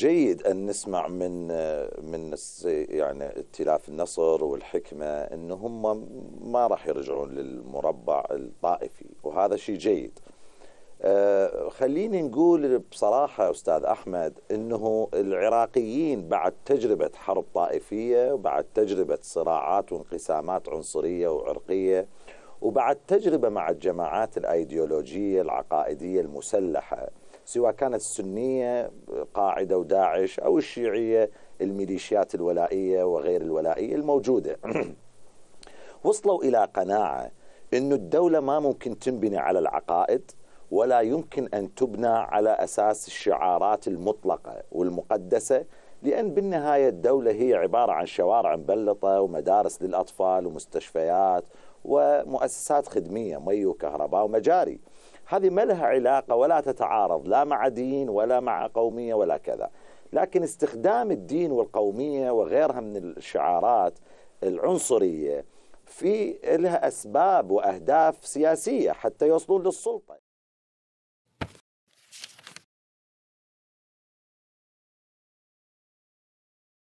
جيد ان نسمع من من يعني ائتلاف النصر والحكمه ان هم ما راح يرجعون للمربع الطائفي وهذا شيء جيد. آه، خليني نقول بصراحه استاذ احمد انه العراقيين بعد تجربه حرب طائفيه وبعد تجربه صراعات وانقسامات عنصريه وعرقيه وبعد تجربه مع الجماعات الايديولوجيه العقائديه المسلحه سواء كانت السنية قاعدة وداعش أو الشيعية الميليشيات الولائية وغير الولائية الموجودة وصلوا إلى قناعة أن الدولة ما ممكن تنبني على العقائد ولا يمكن أن تبنى على أساس الشعارات المطلقة والمقدسة لأن بالنهاية الدولة هي عبارة عن شوارع مبلطة ومدارس للأطفال ومستشفيات ومؤسسات خدمية مي وكهرباء ومجاري هذه ما لها علاقة ولا تتعارض لا مع دين ولا مع قومية ولا كذا لكن استخدام الدين والقومية وغيرها من الشعارات العنصرية في لها أسباب وأهداف سياسية حتى يوصلون للسلطة